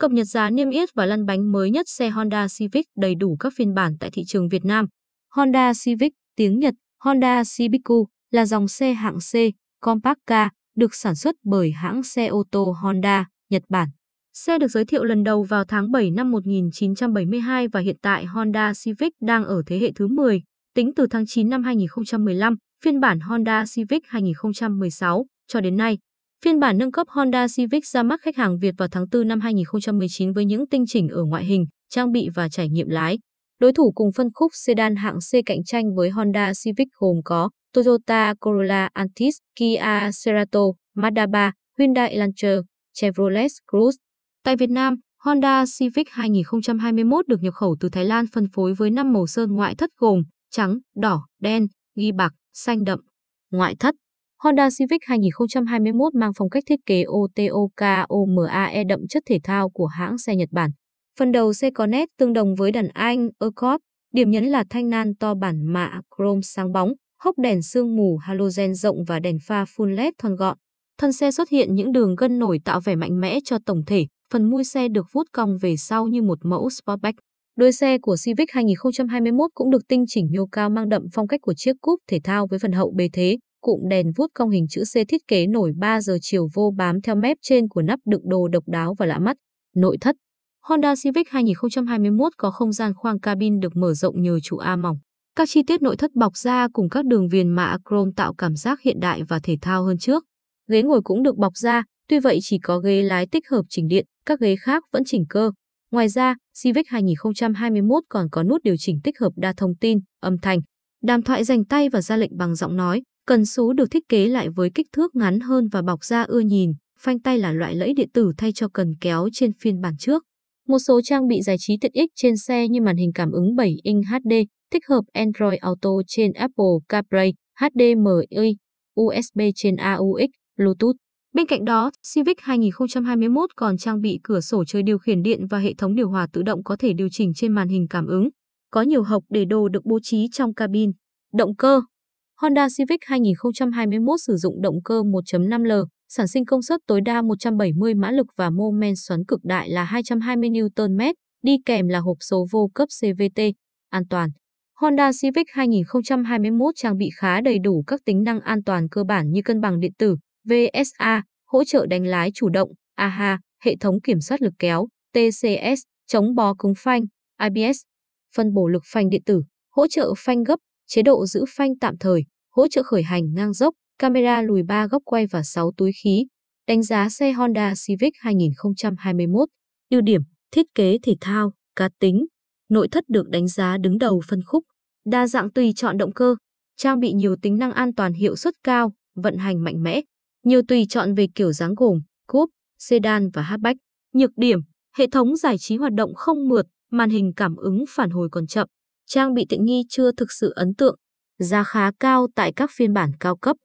cập nhật giá niêm yết và lăn bánh mới nhất xe Honda Civic đầy đủ các phiên bản tại thị trường Việt Nam. Honda Civic, tiếng Nhật, Honda Civicu là dòng xe hạng C, compact car, được sản xuất bởi hãng xe ô tô Honda, Nhật Bản. Xe được giới thiệu lần đầu vào tháng 7 năm 1972 và hiện tại Honda Civic đang ở thế hệ thứ 10. Tính từ tháng 9 năm 2015, phiên bản Honda Civic 2016 cho đến nay, Phiên bản nâng cấp Honda Civic ra mắt khách hàng Việt vào tháng 4 năm 2019 với những tinh chỉnh ở ngoại hình, trang bị và trải nghiệm lái. Đối thủ cùng phân khúc sedan hạng C cạnh tranh với Honda Civic gồm có Toyota Corolla Altis, Kia Cerato, Mazda 3, Hyundai Elantra, Chevrolet Cruze. Tại Việt Nam, Honda Civic 2021 được nhập khẩu từ Thái Lan phân phối với 5 màu sơn ngoại thất gồm trắng, đỏ, đen, ghi bạc, xanh đậm. Ngoại thất Honda Civic 2021 mang phong cách thiết kế OTOKOMAE đậm chất thể thao của hãng xe Nhật Bản. Phần đầu xe có nét tương đồng với đàn Anh Accord, điểm nhấn là thanh nan to bản mạ chrome sáng bóng, hốc đèn sương mù halogen rộng và đèn pha full LED thon gọn. Thân xe xuất hiện những đường gân nổi tạo vẻ mạnh mẽ cho tổng thể, phần mui xe được vuốt cong về sau như một mẫu Sportback. Đôi xe của Civic 2021 cũng được tinh chỉnh nhô cao mang đậm phong cách của chiếc cúp thể thao với phần hậu bề thế, cụm đèn vuốt cong hình chữ C thiết kế nổi 3 giờ chiều vô bám theo mép trên của nắp đựng đồ độc đáo và lạ mắt. Nội thất Honda Civic 2021 có không gian khoang cabin được mở rộng nhờ trụ A mỏng. Các chi tiết nội thất bọc da cùng các đường viền mạ chrome tạo cảm giác hiện đại và thể thao hơn trước. Ghế ngồi cũng được bọc da, tuy vậy chỉ có ghế lái tích hợp chỉnh điện, các ghế khác vẫn chỉnh cơ. Ngoài ra, Civic 2021 còn có nút điều chỉnh tích hợp đa thông tin, âm thanh, đàm thoại dành tay và ra lệnh bằng giọng nói. Cần số được thiết kế lại với kích thước ngắn hơn và bọc da ưa nhìn, phanh tay là loại lẫy điện tử thay cho cần kéo trên phiên bản trước. Một số trang bị giải trí tiện ích trên xe như màn hình cảm ứng 7 inch HD, tích hợp Android Auto trên Apple CarPlay, HDMI, USB trên AUX, Bluetooth. Bên cạnh đó, Civic 2021 còn trang bị cửa sổ chơi điều khiển điện và hệ thống điều hòa tự động có thể điều chỉnh trên màn hình cảm ứng. Có nhiều hộc để đồ được bố trí trong cabin. Động cơ Honda Civic 2021 sử dụng động cơ 1.5L, sản sinh công suất tối đa 170 mã lực và mô men xoắn cực đại là 220 Nm, đi kèm là hộp số vô cấp CVT, an toàn. Honda Civic 2021 trang bị khá đầy đủ các tính năng an toàn cơ bản như cân bằng điện tử, VSA, hỗ trợ đánh lái chủ động, AHA, hệ thống kiểm soát lực kéo, TCS, chống bó cứng phanh, ABS, phân bổ lực phanh điện tử, hỗ trợ phanh gấp chế độ giữ phanh tạm thời, hỗ trợ khởi hành ngang dốc, camera lùi 3 góc quay và 6 túi khí. Đánh giá xe Honda Civic 2021. Ưu điểm, thiết kế thể thao, cá tính. Nội thất được đánh giá đứng đầu phân khúc. Đa dạng tùy chọn động cơ, trang bị nhiều tính năng an toàn hiệu suất cao, vận hành mạnh mẽ. Nhiều tùy chọn về kiểu dáng gồm coupe, sedan và hatchback. Nhược điểm, hệ thống giải trí hoạt động không mượt, màn hình cảm ứng phản hồi còn chậm trang bị tiện nghi chưa thực sự ấn tượng, giá khá cao tại các phiên bản cao cấp.